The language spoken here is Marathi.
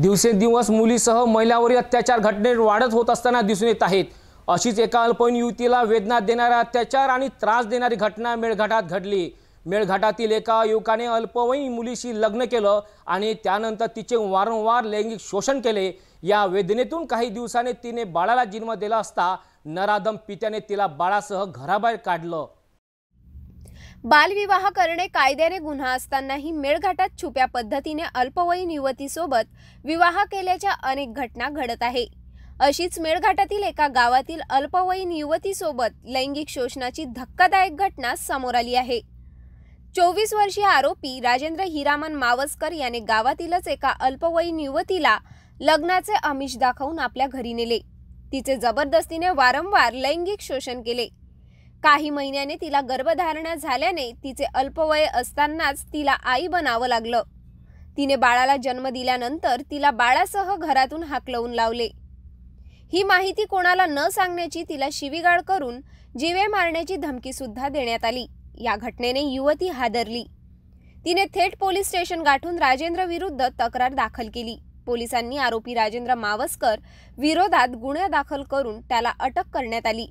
दिवसेंदिवस मुलीसह महिलावरील अत्याचार घटने वाढत होत असताना दिसून येत आहेत अशीच एका अल्पवयीन युवतीला वेदना देणारा अत्याचार आणि त्रास देणारी घटना मेळघाटात घडली मेळघाटातील एका युवकाने अल्पवयीन मुलीशी लग्न केलं आणि त्यानंतर तिचे वारंवार लैंगिक शोषण केले या वेदनेतून काही दिवसाने तिने बाळाला जन्म दिला असता नराधम पित्याने तिला बाळासह घराबाहेर काढलं बालविवाह करणे कायद्याने गुन्हा असतानाही मेळघाटात छुप्या पद्धतीने अल्पवयीन युवतीसोबत विवाह केल्याच्या अनेक घटना घडत आहे अशीच मेळघाटातील एका गावातील अल्पवयीन युवतीसोबत लैंगिक शोषणाची धक्कादायक घटना समोर आली आहे चोवीस वर्षीय आरोपी राजेंद्र हिरामन मावसकर याने गावातीलच एका अल्पवयीन युवतीला लग्नाचे अमिष दाखवून आपल्या घरी नेले तिचे जबरदस्तीने वारंवार लैंगिक शोषण केले काही महिन्याने तिला गर्भधारणा झाल्याने तिचे अल्पवय असतानाच तिला आई बनावं लागलं तिने बाळाला जन्म दिल्यानंतर तिला बाळासह घरातून हाकलवून लावले ही माहिती कोणाला न सांगण्याची तिला शिवीगाळ करून जीवे मारण्याची धमकीसुद्धा देण्यात आली या घटनेने युवती हादरली तिने थेट पोलीस स्टेशन गाठून राजेंद्र विरुद्ध तक्रार दाखल केली पोलिसांनी आरोपी राजेंद्र मावस्कर विरोधात गुन्हा दाखल करून त्याला अटक करण्यात आली